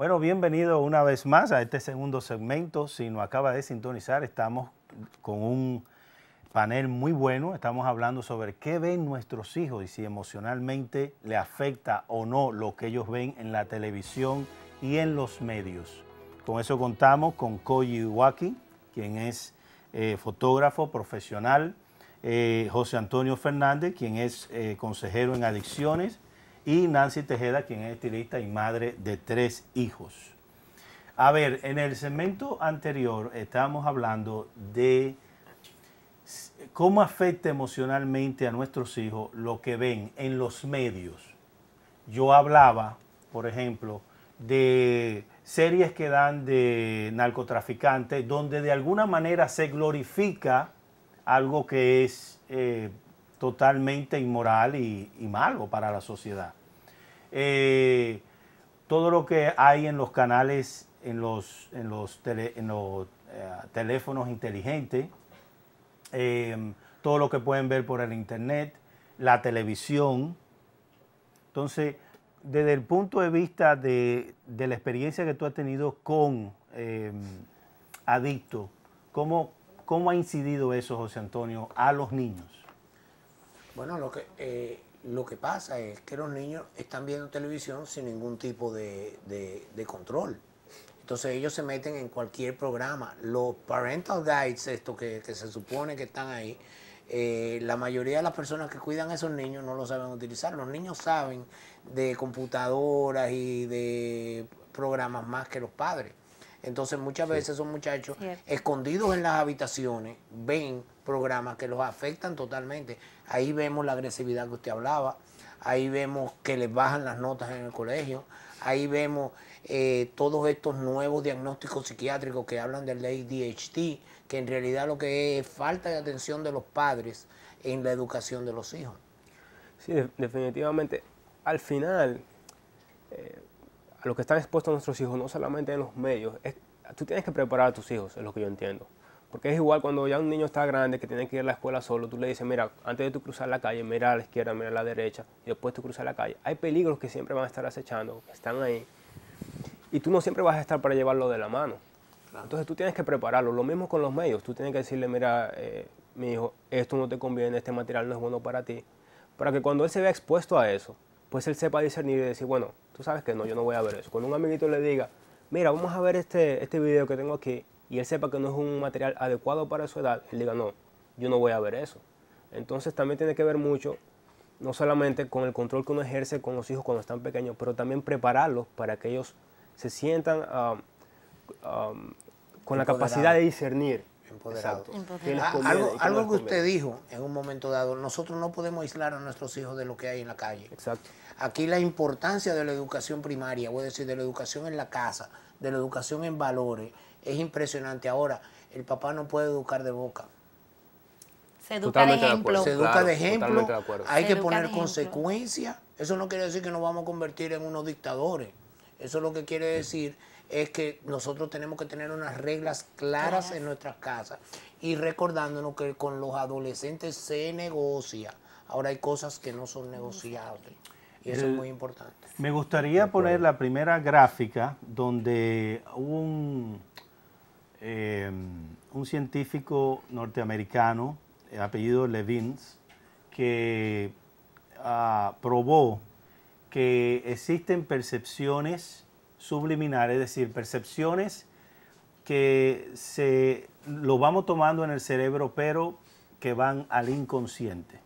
Bueno, bienvenido una vez más a este segundo segmento. Si nos acaba de sintonizar, estamos con un panel muy bueno. Estamos hablando sobre qué ven nuestros hijos y si emocionalmente le afecta o no lo que ellos ven en la televisión y en los medios. Con eso contamos con Koji Iwaki, quien es eh, fotógrafo profesional, eh, José Antonio Fernández, quien es eh, consejero en adicciones, y Nancy Tejeda, quien es estilista y madre de tres hijos. A ver, en el segmento anterior estábamos hablando de cómo afecta emocionalmente a nuestros hijos lo que ven en los medios. Yo hablaba, por ejemplo, de series que dan de narcotraficantes, donde de alguna manera se glorifica algo que es eh, totalmente inmoral y, malo para la sociedad. Eh, todo lo que hay en los canales, en los, eh, teléfonos inteligentes, eh, todo lo que pueden ver por el internet, la televisión. Entonces, desde el punto de vista de, la experiencia que tú has tenido con eh, adictos, ¿cómo ha incidido eso, José Antonio, a los niños? Bueno, lo que, eh, lo que pasa es que los niños están viendo televisión sin ningún tipo de, control. Entonces ellos se meten en cualquier programa. Los parental guides, esto que, se supone que están ahí, eh, la mayoría de las personas que cuidan a esos niños no lo saben utilizar. Los niños saben de computadoras y de programas más que los padres. Entonces muchas veces esos muchachos escondidos en las habitaciones ven programas que los afectan totalmente. Ahí vemos la agresividad que usted hablaba, ahí vemos que les bajan las notas en el colegio, ahí vemos eh, todos estos nuevos diagnósticos psiquiátricos que hablan del ADHD, que en realidad lo que es falta de atención de los padres en la educación de los hijos. Sí, definitivamente. Al final, eh, a lo que están expuestos nuestros hijos, no solamente en los medios, tú tienes que preparar a tus hijos, es lo que yo entiendo. Porque es igual cuando ya un niño está grande que tiene que ir a la escuela solo, tú le dices, mira, antes de tú cruzar la calle, mira a la izquierda, mira a la derecha, y después tú cruzas la calle. Hay peligros que siempre van a estar acechando, que están ahí. Y tú no siempre vas a estar para llevarlo de la mano. Entonces tú tienes que prepararlo. Lo mismo con los medios. Tú tienes que decirle, mira, eh, mi hijo, esto no te conviene, este material no es bueno para ti. Para que cuando él se vea expuesto a eso, pues él sepa discernir y decir, bueno, tú sabes que no, yo no voy a ver eso. Cuando un amiguito le diga, mira, vamos a ver este, este video que tengo aquí, y él sepa que no es un material adecuado para su edad, él diga, no, yo no voy a ver eso. Entonces también tiene que ver mucho, no solamente con el control que uno ejerce con los hijos cuando están pequeños, pero también prepararlos para que ellos se sientan ah, ah, con la capacidad de discernir Empoderado. Ah, algo, que, usted dijo en un momento dado, nosotros no podemos aislar a nuestros hijos de lo que hay en la calle. Exacto. Aquí la importancia de la educación primaria, voy a decir, de la educación en la casa, de la educación en valores, es impresionante. Ahora, el papá no puede educar de boca. Se educa de ejemplo. se educa de ejemplo. hay que poner consecuencia. Eso no quiere decir que nos vamos a convertir en unos dictadores. Eso es lo que quiere decir es que nosotros tenemos que tener unas reglas claras en nuestras casas y recordándonos que con los adolescentes se negocia. Ahora hay cosas que no son negociables y eso es muy importante. Me gustaría poner la primera gráfica donde un, eh, un científico norteamericano, apellido Levins, que ah, probó que existen percepciones subliminar, es decir, percepciones que se lo vamos tomando en el cerebro, pero que van al inconsciente.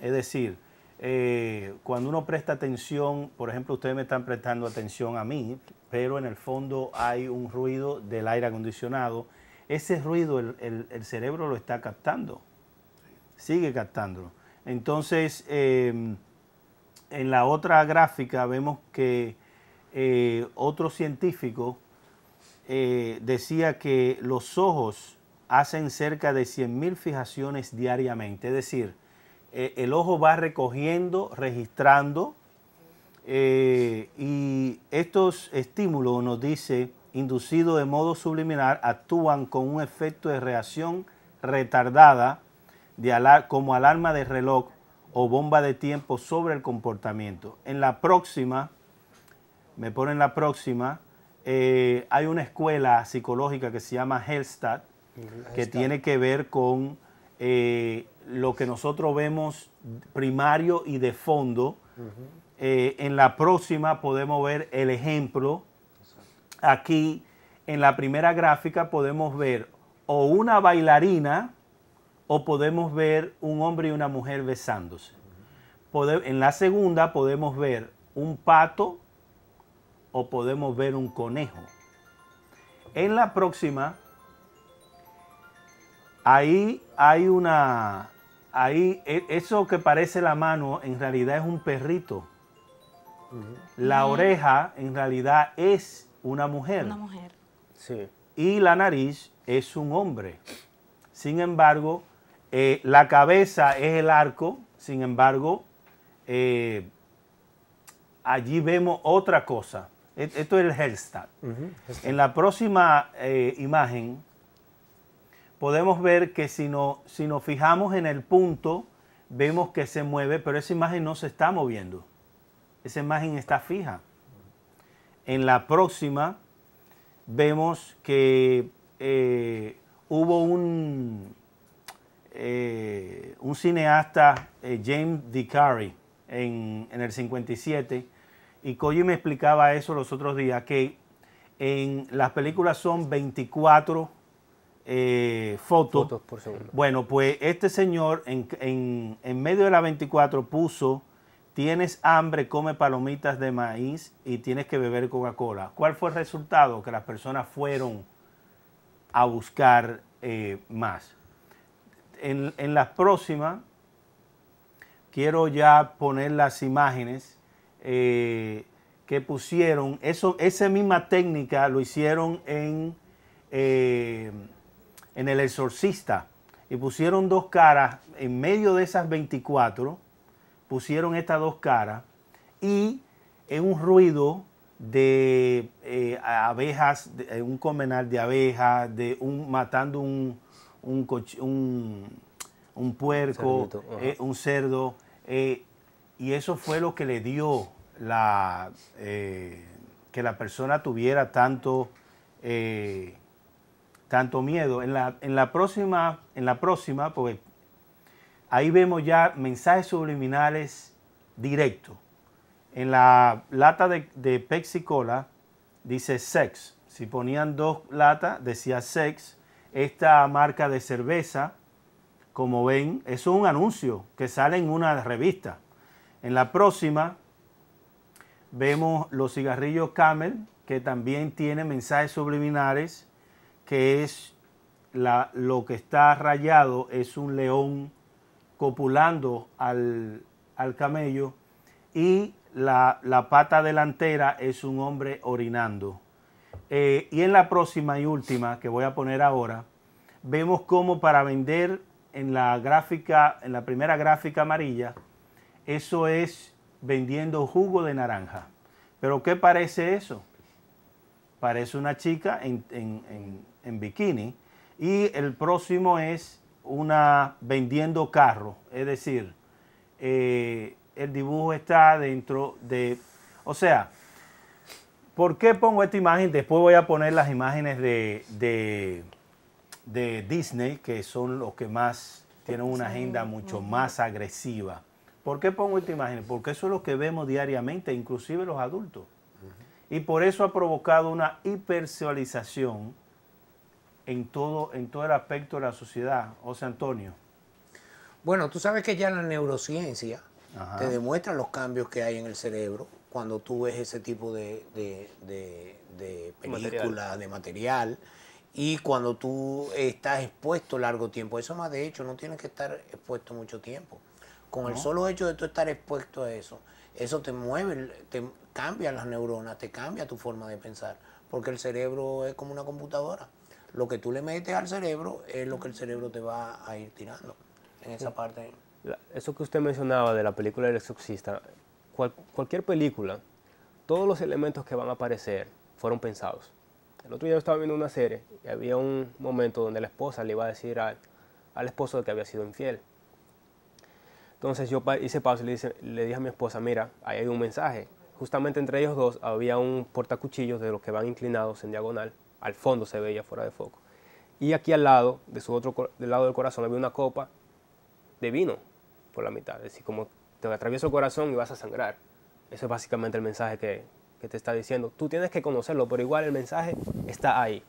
Es decir, eh, cuando uno presta atención, por ejemplo, ustedes me están prestando atención a mí, pero en el fondo hay un ruido del aire acondicionado. Ese ruido el, cerebro lo está captando, sigue captándolo. Entonces, em, en la otra gráfica vemos que eh, otro científico eh, decía que los ojos hacen cerca de 100.000 fijaciones diariamente, es decir, e, el ojo va recogiendo, registrando, eh, y estos estímulos, nos dice, inducidos de modo subliminar, actúan con un efecto de reacción retardada como alarma de reloj o bomba de tiempo sobre el comportamiento. En la próxima me ponen la próxima. Eh, hay una escuela psicológica que se llama Hellstat, que tiene que ver con eh, lo que nosotros vemos primario y de fondo. Eh, en la próxima podemos ver el ejemplo. Aquí, en la primera gráfica, podemos ver o una bailarina o podemos ver un hombre y una mujer besándose. en la segunda podemos ver un pato o podemos ver un conejo. En la próxima, ahí hay una, ahí e, eso que parece la mano en realidad es un perrito. La oreja en realidad es una mujer. Una mujer. Sí. Y la nariz es un hombre. Sin embargo, eh, la cabeza es el arco, sin embargo, eh, allí vemos otra cosa. E-, esto es el Hellstat. En la próxima eh, imagen podemos ver que si, no, si nos fijamos en el punto, vemos que se mueve, pero esa imagen no se está moviendo. Esa imagen está fija. En la próxima vemos que eh, hubo un, eh, un cineasta, James D. en, en el 57, y Koji me explicaba eso los otros días, que en las películas son 24 eh, fotos. por Bueno, pues este señor en, medio de las 24 puso, tienes hambre, come palomitas de maíz y tienes que beber Coca-Cola. ¿Cuál fue el resultado? Que las personas fueron a buscar eh, más. En, en las próximas, quiero ya poner las imágenes eh, que pusieron, eso, esa misma técnica lo hicieron en, eh, en El Exorcista. Y pusieron dos caras, en medio de esas 24, pusieron estas dos caras y en un ruido de eh, abejas, de, un comenal de abejas, de un matando un, un, puerco, un cerdo. y eso fue lo que le dio eh, que la persona tuviera tanto, eh, tanto miedo. En la, en la, próxima, en la próxima, ahí vemos ya mensajes subliminales directos. En la lata de, de Pepsi Cola dice sex. Si ponían dos latas, decía sex. Esta marca de cerveza, como ven, es un anuncio que sale en una revista. En la próxima Vemos los cigarrillos Camel, que también tiene mensajes subliminares que es lo que está rayado, es un león copulando al, camello y la, pata delantera es un hombre orinando. Eh, y en la próxima y última que voy a poner ahora, vemos cómo para vender en la gráfica, en la primera gráfica amarilla, eso es vendiendo jugo de naranja. ¿Pero qué parece eso? Parece una chica en, bikini. Y el próximo es una vendiendo carro. Es decir, eh, el dibujo está dentro de... O sea, ¿por qué pongo esta imagen? Después voy a poner las imágenes de, de Disney, que son los que más tienen una agenda mucho más agresiva. ¿Por qué pongo esta imagen? Porque eso es lo que vemos diariamente, inclusive los adultos. Y por eso ha provocado una hipersexualización en todo, en todo el aspecto de la sociedad. José Antonio. Bueno, tú sabes que ya la neurociencia te demuestra los cambios que hay en el cerebro cuando tú ves ese tipo de, de, de, de material, y cuando tú estás expuesto largo tiempo. Eso más de hecho, no tienes que estar expuesto mucho tiempo con el solo hecho de tú estar expuesto a eso, eso te mueve, te cambia las neuronas, te cambia tu forma de pensar, porque el cerebro es como una computadora. Lo que tú le metes al cerebro es lo que el cerebro te va a ir tirando en esa parte. Eso que usted mencionaba de la película del exorcista, cualquier película, todos los elementos que van a aparecer fueron pensados. El otro día yo estaba viendo una serie y había un momento donde la esposa le iba a decir al esposo que había sido infiel. Entonces yo hice pausa y le, dije a mi esposa, mira, ahí hay un mensaje. Justamente entre ellos dos había un portacuchillos de los que van inclinados en diagonal. Al fondo se veía fuera de foco. Y aquí al lado, de su otro, del lado del corazón, había una copa de vino por la mitad. Es decir, como te atravieso el corazón y vas a sangrar. Eso es básicamente el mensaje que, te está diciendo. Tú tienes que conocerlo, pero igual el mensaje está ahí.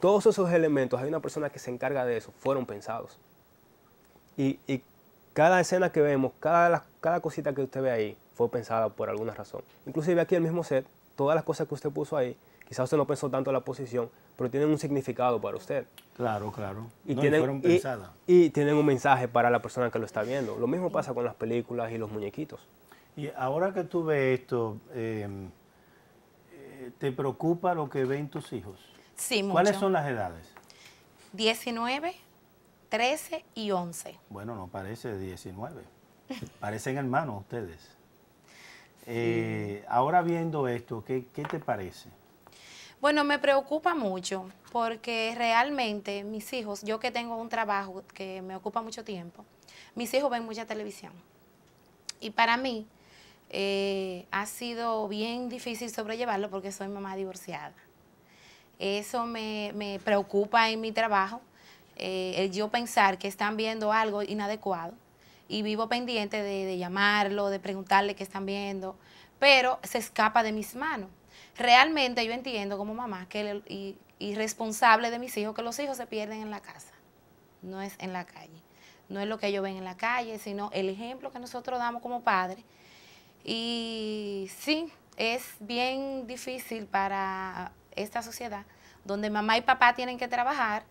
Todos esos elementos, hay una persona que se encarga de eso, fueron pensados. y, cada escena que vemos, cada, cada cosita que usted ve ahí, fue pensada por alguna razón. Inclusive aquí el mismo set, todas las cosas que usted puso ahí, quizás usted no pensó tanto en la posición, pero tienen un significado para usted. Claro, claro. Y, no, tienen, y, tienen un mensaje para la persona que lo está viendo. Lo mismo pasa con las películas y los muñequitos. Y ahora que tú ves esto, em, eh, ¿te preocupa lo que ven tus hijos? Sí, mucho. ¿Cuáles son las edades? 19, 13 y 11. Bueno, no parece 19. Parecen hermanos ustedes. Eh, ahora viendo esto, ¿qué, te parece? Bueno, me preocupa mucho porque realmente mis hijos, yo que tengo un trabajo que me ocupa mucho tiempo, mis hijos ven mucha televisión. Y para mí eh, ha sido bien difícil sobrellevarlo porque soy mamá divorciada. Eso me preocupa en mi trabajo eh, yo pensar que están viendo algo inadecuado y vivo pendiente de, llamarlo, de preguntarle qué están viendo, pero se escapa de mis manos. Realmente yo entiendo como mamá que el, irresponsable de mis hijos que los hijos se pierden en la casa, no es en la calle. No es lo que ellos ven en la calle, sino el ejemplo que nosotros damos como padres. Y sí, es bien difícil para esta sociedad donde mamá y papá tienen que trabajar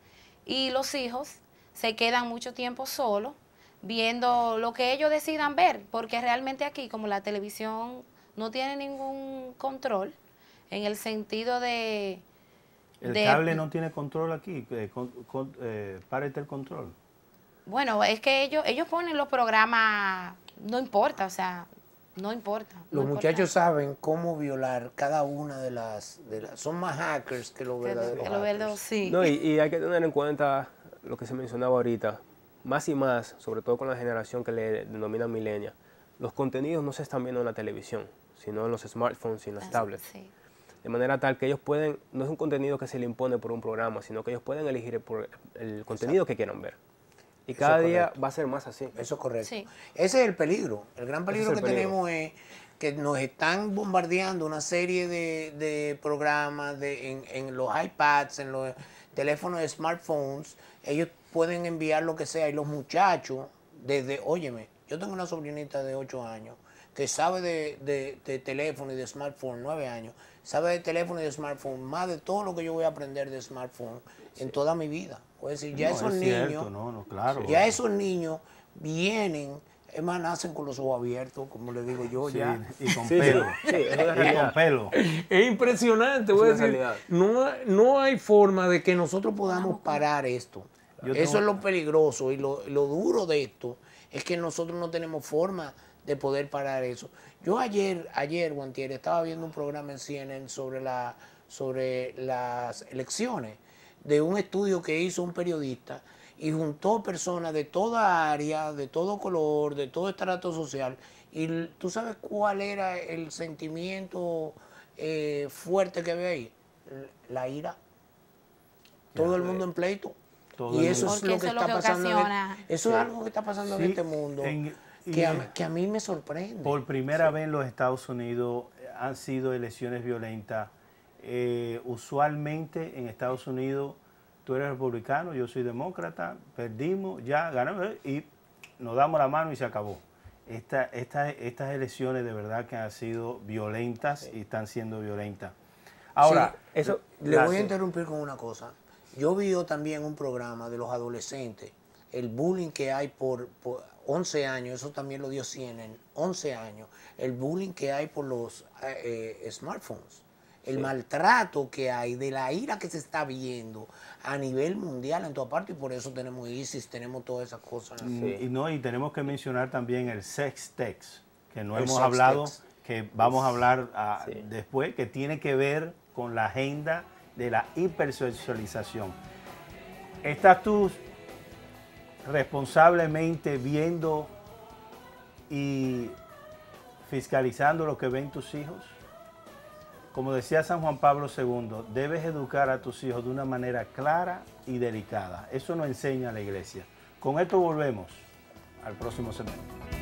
y los hijos se quedan mucho tiempo solos viendo lo que ellos decidan ver, porque realmente aquí como la televisión no tiene ningún control en el sentido de... El cable no tiene control aquí, eh, eh el control. Bueno, es que ellos, ellos ponen los programas, no importa, o sea, no importa. Los muchachos saben cómo violar cada una de las, de las Son más hackers que los verdaderos. lo sí. No, y, hay que tener en cuenta lo que se mencionaba ahorita. Más y más, sobre todo con la generación que le denomina milenia, los contenidos no se están viendo en la televisión, sino en los smartphones y en las tablets. De manera tal que ellos pueden, no es un contenido que se le impone por un programa, sino que ellos pueden elegir el, contenido que quieran ver. Y cada día va a ser más así. Eso es correcto. Ese es el peligro. El gran peligro que tenemos es que nos están bombardeando una serie de, de programas de, en, en, los iPads, en los teléfonos de smartphones. Ellos pueden enviar lo que sea. Y los muchachos, desde, óyeme, yo tengo una sobrinita de 8 años que sabe de, teléfono y de smartphone, nueve años, sabe de teléfono y de smartphone, más de todo lo que yo voy a aprender de smartphone en toda mi vida. Es ya esos niños, claro. ya esos niños vienen, es más, nacen con los ojos abiertos, como le digo yo, ya. Y con pelo. Es impresionante, voy a decir, no, no hay forma de que nosotros podamos parar esto. Eso es lo peligroso y lo, lo duro de esto, es que nosotros no tenemos forma de poder parar eso. Yo ayer, ayer, Guantier, estaba viendo un programa en CNN sobre, la, sobre las elecciones, de un estudio que hizo un periodista y juntó personas de toda área, de todo color, de todo estrato social. ¿Y tú sabes cuál era el sentimiento eh, fuerte que había ahí? La ira. Todo el mundo en pleito. y eso es lo que está pasando. eso es algo que está pasando en este mundo que, a, mí me sorprende. Por primera vez en los Estados Unidos eh, han sido elecciones violentas. Eh, usualmente en Estados Unidos tú eres republicano, yo soy demócrata, perdimos, ya ganamos y nos damos la mano y se acabó. Esta, esta, estas elecciones de verdad que han sido violentas y están siendo violentas. Ahora, eso le voy a interrumpir con una cosa. Yo vi también un programa de los adolescentes el bullying que hay por, 11 años, eso también lo dio en 11 años, el bullying que hay por los eh, eh, smartphones, el maltrato que hay, de la ira que se está viendo a nivel mundial en toda parte, y por eso tenemos ISIS, tenemos todas esas cosas. Y, no, y tenemos que mencionar también el sex que no hemos hablado, que vamos a hablar ah, después, que tiene que ver con la agenda de la hipersexualización. Estás tú responsablemente viendo y fiscalizando lo que ven tus hijos? Como decía San Juan Pablo II, debes educar a tus hijos de una manera clara y delicada. Eso nos enseña la iglesia. Con esto volvemos al próximo semestre.